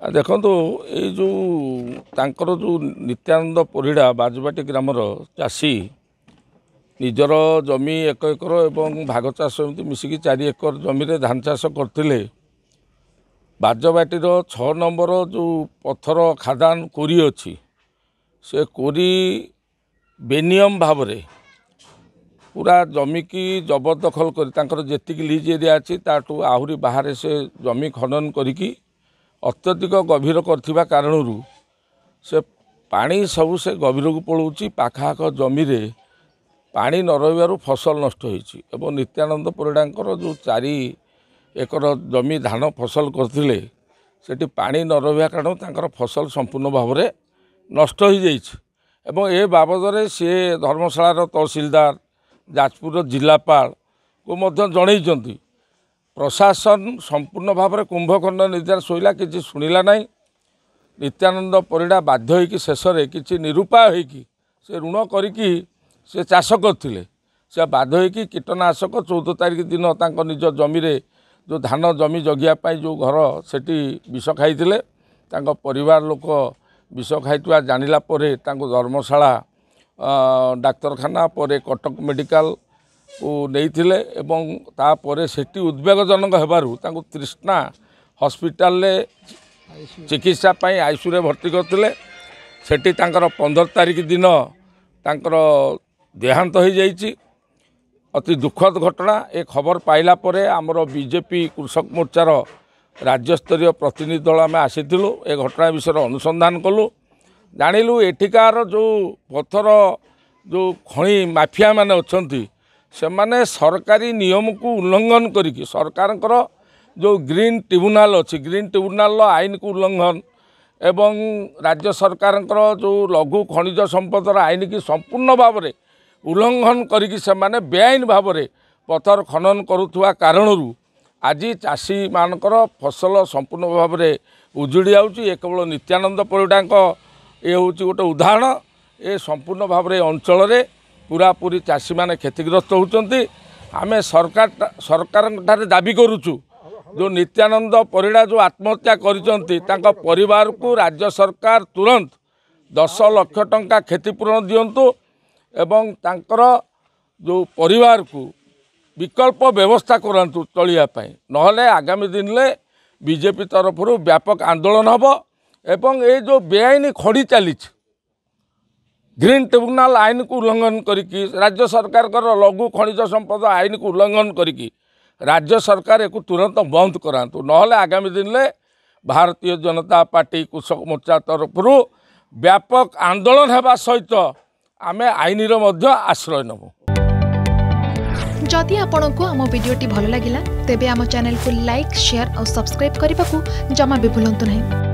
ଦେଖନ୍ତୁ ଏଇ ଯେଉଁ ତାଙ୍କର ଯେଉଁ ନିତ୍ୟାନନ୍ଦ ପରିଡ଼ା ବାଜବାଟୀ ଗ୍ରାମର ଚାଷୀ ନିଜର ଜମି ଏକ ଏକର ଏବଂ ଭାଗ ଚାଷ ଏମିତି ମିଶିକି ଚାରି ଏକର ଜମିରେ ଧାନ ଚାଷ କରିଥିଲେ ବାଜବାଟିର ଛଅ ନମ୍ବର ଯେଉଁ ପଥର ଖାଦାନ କୋରି ଅଛି ସେ କୋରି ବେନିୟମ ଭାବରେ ପୁରା ଜମିକି ଜବରଦଖଲ କରି ତାଙ୍କର ଯେତିକି ଲିଜ୍ ଏରିଆ ଅଛି ତାଠୁ ଆହୁରି ବାହାରେ ସେ ଜମି ଖନନ କରିକି ଅତ୍ୟଧିକ ଗଭୀର କରିଥିବା କାରଣରୁ ସେ ପାଣି ସବୁ ସେ ଗଭୀରକୁ ପଳାଉଛି ପାଖାଖ ଜମିରେ ପାଣି ନ ରହିବାରୁ ଫସଲ ନଷ୍ଟ ହୋଇଛି ଏବଂ ନିତ୍ୟାନନ୍ଦ ପରିଡ଼ାଙ୍କର ଯେଉଁ ଚାରି ଏକର ଜମି ଧାନ ଫସଲ କରିଥିଲେ ସେଠି ପାଣି ନ ରହିବା କାରଣରୁ ତାଙ୍କର ଫସଲ ସମ୍ପୂର୍ଣ୍ଣ ଭାବରେ ନଷ୍ଟ ହୋଇଯାଇଛି ଏବଂ ଏ ବାବଦରେ ସିଏ ଧର୍ମଶାଳାର ତହସିଲଦାର ଯାଜପୁରର ଜିଲ୍ଲାପାଳଙ୍କୁ ମଧ୍ୟ ଜଣେଇଛନ୍ତି ପ୍ରଶାସନ ସମ୍ପୂର୍ଣ୍ଣ ଭାବରେ କୁମ୍ଭକର୍ଣ୍ଣ ନିଦ୍ରା ଶୋଇଲା କିଛି ଶୁଣିଲା ନାହିଁ ନିତ୍ୟାନନ୍ଦ ପରିଡ଼ା ବାଧ୍ୟ ହୋଇକି ଶେଷରେ କିଛି ନିରୁପାୟ ହୋଇକି ସେ ଋଣ କରିକି ସେ ଚାଷ କରିଥିଲେ ସେ ବାଧ୍ୟ ହୋଇକି କୀଟନାଶକ ଚଉଦ ତାରିଖ ଦିନ ତାଙ୍କ ନିଜ ଜମିରେ ଯେଉଁ ଧାନ ଜମି ଜଗିବା ପାଇଁ ଯେଉଁ ଘର ସେଠି ବିଷ ଖାଇଥିଲେ ତାଙ୍କ ପରିବାର ଲୋକ ବିଷ ଖାଇଥିବା ଜାଣିଲା ପରେ ତାଙ୍କୁ ଧର୍ମଶାଳା ଡାକ୍ତରଖାନା ପରେ କଟକ ମେଡ଼ିକାଲ ନେଇଥିଲେ ଏବଂ ତାପରେ ସେଠି ଉଦ୍ବେଗଜନକ ହେବାରୁ ତାଙ୍କୁ ତୃଷ୍ଣା ହସ୍ପିଟାଲରେ ଚିକିତ୍ସା ପାଇଁ ଆଇସିୟୁରେ ଭର୍ତ୍ତି କରିଥିଲେ ସେଠି ତାଙ୍କର ପନ୍ଦର ତାରିଖ ଦିନ ତାଙ୍କର ଦେହାନ୍ତ ହୋଇଯାଇଛି ଅତି ଦୁଃଖଦ ଘଟଣା ଏ ଖବର ପାଇଲା ପରେ ଆମର ବିଜେପି କୃଷକ ମୋର୍ଚ୍ଚାର ରାଜ୍ୟସ୍ତରୀୟ ପ୍ରତିନିଧି ଦଳ ଆମେ ଆସିଥିଲୁ ଏ ଘଟଣା ବିଷୟରେ ଅନୁସନ୍ଧାନ କଲୁ ଜାଣିଲୁ ଏଠିକାର ଯେଉଁ ପଥର ଯେଉଁ ଖଣି ମାଫିଆମାନେ ଅଛନ୍ତି ସେମାନେ ସରକାରୀ ନିୟମକୁ ଉଲ୍ଲଙ୍ଘନ କରିକି ସରକାରଙ୍କର ଯେଉଁ ଗ୍ରୀନ୍ ଟ୍ରିବ୍ୟୁନାଲ୍ ଅଛି ଗ୍ରୀନ୍ ଟ୍ରିବ୍ୟୁନାଲ୍ର ଆଇନକୁ ଉଲ୍ଲଙ୍ଘନ ଏବଂ ରାଜ୍ୟ ସରକାରଙ୍କର ଯେଉଁ ଲଘୁ ଖଣିଜ ସମ୍ପଦର ଆଇନକୁ ସମ୍ପୂର୍ଣ୍ଣ ଭାବରେ ଉଲ୍ଲଙ୍ଘନ କରିକି ସେମାନେ ବେଆଇନ ଭାବରେ ପଥର ଖନନ କରୁଥିବା କାରଣରୁ ଆଜି ଚାଷୀମାନଙ୍କର ଫସଲ ସମ୍ପୂର୍ଣ୍ଣ ଭାବରେ ଉଜୁଡ଼ି ଯାଉଛି ଏ କେବଳ ନିତ୍ୟାନନ୍ଦ ପରିଡ଼ାଙ୍କ ଇଏ ହେଉଛି ଗୋଟେ ଉଦାହରଣ ଏ ସମ୍ପୂର୍ଣ୍ଣ ଭାବରେ ଅଞ୍ଚଳରେ ପୁରାପୁରି ଚାଷୀମାନେ କ୍ଷତିଗ୍ରସ୍ତ ହେଉଛନ୍ତି ଆମେ ସରକାର ସରକାରଙ୍କଠାରେ ଦାବି କରୁଛୁ ଯେଉଁ ନିତ୍ୟାନନ୍ଦ ପରିଡ଼ା ଯେଉଁ ଆତ୍ମହତ୍ୟା କରିଛନ୍ତି ତାଙ୍କ ପରିବାରକୁ ରାଜ୍ୟ ସରକାର ତୁରନ୍ତ ଦଶ ଲକ୍ଷ ଟଙ୍କା କ୍ଷତିପୂରଣ ଦିଅନ୍ତୁ ଏବଂ ତାଙ୍କର ଯେଉଁ ପରିବାରକୁ ବିକଳ୍ପ ବ୍ୟବସ୍ଥା କରନ୍ତୁ ଚଳିବା ପାଇଁ ନହେଲେ ଆଗାମୀ ଦିନରେ ବିଜେପି ତରଫରୁ ବ୍ୟାପକ ଆନ୍ଦୋଳନ ହେବ ଏବଂ ଏ ଯେଉଁ ବେଆଇନ ଖଡ଼ି ଚାଲିଛି ଗ୍ରୀନ୍ ଟ୍ରିବ୍ୟୁନାଲ୍ ଆଇନକୁ ଉଲ୍ଲଙ୍ଘନ କରିକି ରାଜ୍ୟ ସରକାରଙ୍କର ଲଘୁ ଖଣିଜ ସମ୍ପଦ ଆଇନକୁ ଉଲ୍ଲଙ୍ଘନ କରିକି ରାଜ୍ୟ ସରକାର ଏକୁ ତୁରନ୍ତ ବନ୍ଦ କରାନ୍ତୁ ନହେଲେ ଆଗାମୀ ଦିନରେ ଭାରତୀୟ ଜନତା ପାର୍ଟି କୃଷକ ମୋର୍ଚ୍ଚା ତରଫରୁ ବ୍ୟାପକ ଆନ୍ଦୋଳନ ହେବା ସହିତ ଆମେ ଆଇନର ମଧ୍ୟ ଆଶ୍ରୟ ନେବୁ ଯଦି ଆପଣଙ୍କୁ ଆମ ଭିଡ଼ିଓଟି ଭଲ ଲାଗିଲା ତେବେ ଆମ ଚ୍ୟାନେଲକୁ ଲାଇକ୍ ସେୟାର ଆଉ ସବସ୍କ୍ରାଇବ୍ କରିବାକୁ ଜମା ବି ଭୁଲନ୍ତୁ ନାହିଁ